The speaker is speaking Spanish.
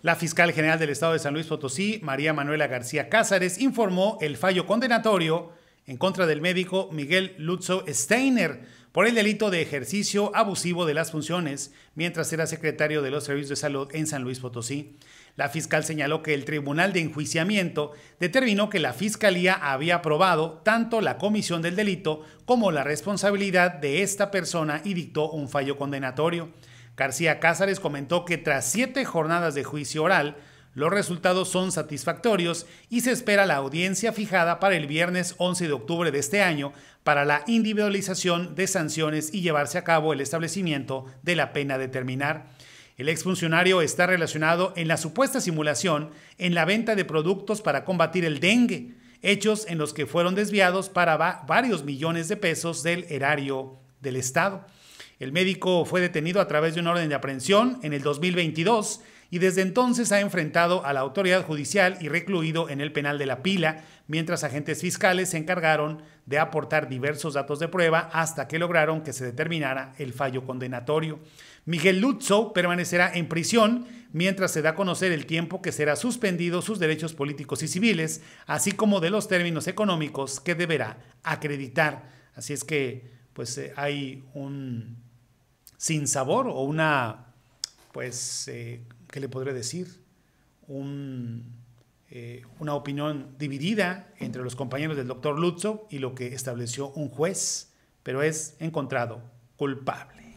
La fiscal general del Estado de San Luis Potosí, María Manuela García Cázares, informó el fallo condenatorio en contra del médico Miguel Lutzo Steiner por el delito de ejercicio abusivo de las funciones mientras era secretario de los servicios de salud en San Luis Potosí. La fiscal señaló que el Tribunal de Enjuiciamiento determinó que la Fiscalía había aprobado tanto la comisión del delito como la responsabilidad de esta persona y dictó un fallo condenatorio. García Cázares comentó que tras siete jornadas de juicio oral, los resultados son satisfactorios y se espera la audiencia fijada para el viernes 11 de octubre de este año para la individualización de sanciones y llevarse a cabo el establecimiento de la pena de terminar. El exfuncionario está relacionado en la supuesta simulación en la venta de productos para combatir el dengue, hechos en los que fueron desviados para varios millones de pesos del erario del Estado. El médico fue detenido a través de una orden de aprehensión en el 2022 y desde entonces ha enfrentado a la autoridad judicial y recluido en el penal de la pila, mientras agentes fiscales se encargaron de aportar diversos datos de prueba hasta que lograron que se determinara el fallo condenatorio. Miguel Lutzow permanecerá en prisión mientras se da a conocer el tiempo que será suspendido sus derechos políticos y civiles, así como de los términos económicos que deberá acreditar. Así es que pues eh, hay un sin sabor o una, pues, eh, ¿qué le podré decir? Un, eh, una opinión dividida entre los compañeros del doctor Lutzo y lo que estableció un juez, pero es encontrado culpable.